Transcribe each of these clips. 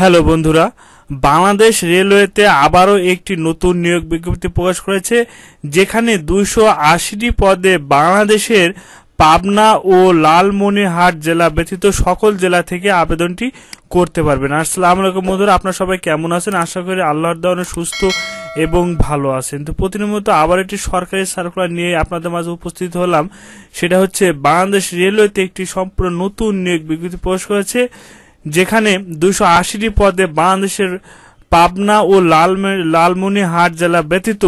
hello বন্ধুরা বাংলাদেশ রেলওয়েতে আবারও একটি নতুন নিয়োগ বিজ্ঞপ্তি প্রকাশ করেছে যেখানে দুইশো আশিটি পদে বাংলাদেশের পাবনা ও লালমনিহাট জেলা ব্যতীত সকল জেলা থেকে আবেদনটি করতে পারবেন আসসালাম আলাইকুম বন্ধুরা আপনার সবাই কেমন আছেন আশা করি আল্লাহর দাওয়ানে সুস্থ এবং ভালো আছেন তো প্রতিনিয়ত আবার একটি সরকারি সার্কুলার নিয়ে আপনাদের মাঝে উপস্থিত হলাম সেটা হচ্ছে বাংলাদেশ রেলওয়েতে একটি সম্পূর্ণ নতুন নিয়োগ বিজ্ঞপ্তি প্রকাশ করেছে যেখানে দুশো আশিটি পদে বাংলাদেশের পাবনা ও লালমনিহাট জেলা ব্যতীত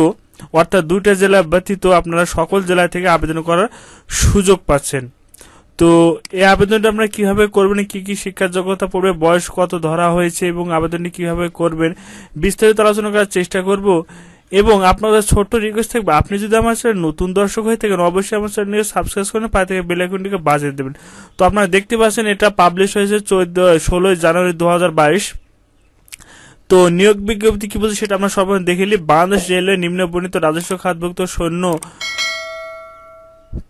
অর্থাৎ দুইটা জেলা ব্যতীত আপনারা সকল জেলা থেকে আবেদন করার সুযোগ পাচ্ছেন তো এই আবেদনটা আপনারা কিভাবে করবেন কি কি শিক্ষার যোগ্যতা পড়বে বয়স কত ধরা হয়েছে এবং আবেদনটি কিভাবে করবেন বিস্তারিত আলোচনা করার চেষ্টা করব এবং আপনাদের ছোট্ট রিকোয়েস্ট থাকবে আপনি যদি আমার চ্যানেল নতুন দর্শক হয়ে থাকেন অবশ্যই আমার চ্যানেলটিকে সাবস্ক্রাইব করে পায়ে থেকে বেলাইকনটিকে বাজিয়ে দেবেন তো আপনারা দেখতে পাচ্ছেন এটা পাবলিশ হয়েছে চোদ্দ ষোলোই জানুয়ারি দু তো নিয়োগ বিজ্ঞপ্তি কি বলছে সেটা আমরা সবাই দেখে নিই বাংলাদেশ রেলওয়ে নিম্নবর্ণিত রাজস্ব খাতভুক্ত সৈন্য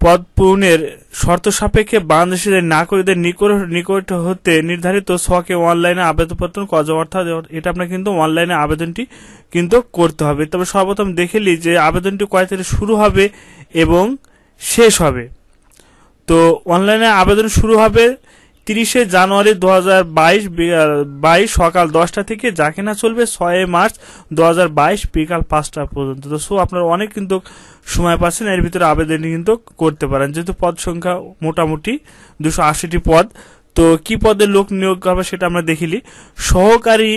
পদ পূরণের শর্ত সাপেক্ষে বাংলাদেশের নাগরিকদের নিকট নিকট হতে নির্ধারিত সকে অনলাইনে আবেদনপত্র কজ অর্থাৎ এটা আপনার কিন্তু অনলাইনে আবেদনটি কিন্তু করতে হবে তবে সর্বপ্রথম দেখে নিই যে আবেদনটি কয় থেকে শুরু হবে এবং শেষ হবে তো অনলাইনে আবেদন শুরু হবে তিরিশে জানুয়ারি দু বাইশ সকাল দশটা থেকে যা না চলবে ছয় মার্চ দু বিকাল পাঁচটা পর্যন্ত তো সো আপনারা অনেক কিন্তু সময় পাচ্ছেন এর ভিতরে আবেদন কিন্তু করতে পারেন যেহেতু পদ সংখ্যা মোটামুটি দুশো আশিটি পদ তো কি পদে লোক নিয়োগ হবে সেটা আমরা দেখিলি সহকারী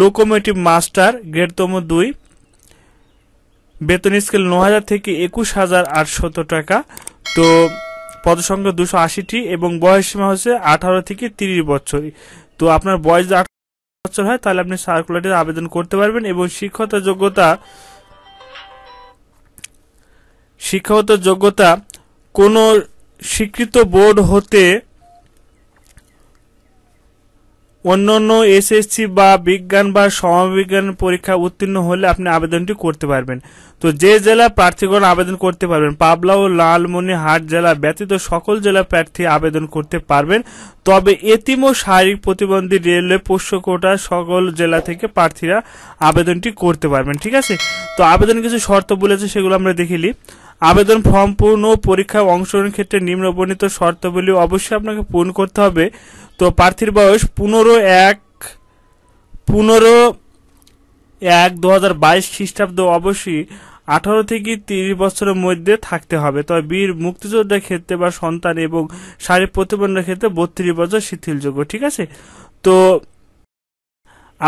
লোকোমোটিভ মাস্টার গ্রেডতম দুই বেতন স্কেল ন হাজার থেকে একুশ হাজার আটশত টাকা তো পদসংখ্যা দুশো আশিটি এবং বয়স সীমা হচ্ছে আঠারো থেকে তিরিশ বছর তো আপনার বয়স যদি আঠারো বছর হয় তাহলে আপনি সার্কুলারটিতে আবেদন করতে পারবেন এবং শিক্ষতা যোগ্যতা শিক্ষাগত যোগ্যতা কোনো স্বীকৃত বোর্ড হতে অন্যান্য এসএসসি বা বিজ্ঞান বা সমাবিজ্ঞান পরীক্ষা উত্তীর্ণ হলে আপনি আবেদনটি করতে পারবেন তো যে জেলা প্রার্থীগণ আবেদন করতে পারবেন পাবলা ও লালমনিহাট জেলা ব্যতীত সকল জেলা প্রার্থী আবেদন করতে পারবেন তবে এতিম ও শারীরিক প্রতিবন্ধী রেলওয়ে পোষ্য কোটা সকল জেলা থেকে প্রার্থীরা আবেদনটি করতে পারবেন ঠিক আছে তো আবেদন কিছু শর্ত বলেছে সেগুলো আমরা দেখিলি আবেদন ফর্ম পূর্ণ পরীক্ষায় অংশগ্রহণের ক্ষেত্রে নিম্নবর্ণিত শর্তাবলী অবশ্যই আপনাকে পূরণ করতে হবে তো প্রার্থীর বয়স পনেরো এক পনেরো এক দু হাজার বাইশ খ্রিস্টাব্দ অবশ্যই আঠারো থেকে তিরিশ বছরের মধ্যে থাকতে হবে তবে বীর মুক্তিযোদ্ধার ক্ষেত্রে বা সন্তান এবং শারীরিক প্রতিবন্ধের ক্ষেত্রে বত্রিশ বছর শিথিলযোগ্য ঠিক আছে তো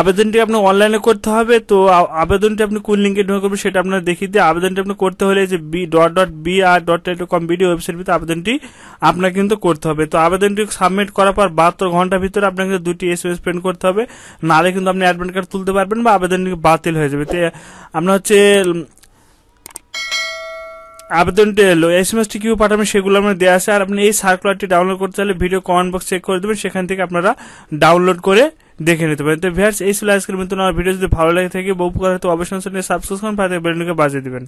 আবেদনটি আপনি অনলাইনে করতে হবে তো আবেদনটি আপনি কোন লিঙ্কে ঢুকে করবেন সেটা আপনার দেখিয়ে দিয়ে আবেদনটি আপনি করতে হলে যে B dot dot B R dot com BD website ভিতরে আবেদনটি আপনাকে কিন্তু করতে হবে তো আবেদনটি সাবমিট করার পর বাহাত্তর ঘন্টার ভিতরে আপনাকে দুটি এস এস পেন্ড করতে হবে নাহলে কিন্তু আপনি অ্যাডমিট কার্ড তুলতে পারবেন বা আবেদনটি বাতিল হয়ে যাবে তো আপনার হচ্ছে আবেদনটি এলো এস এম এসটি কিউ পাঠাবেন সেগুলো আপনার দেওয়া আছে আর আপনি এই সার্কুলারটি ডাউনলোড করতে চাইলে ভিডিও কমেন্ট বক্স চেক করে দেবেন সেখান থেকে আপনারা ডাউনলোড করে দেখে নিতে পারেন তো ভিয়ার্স এই ছিল আজকের মতন আমার ভিডিও যদি ভালো লাগে থাকে বা উপকার হয় তো অবশ্যই সাবস্ক্রাইব করে বেলটিকে বাজিয়ে দেবেন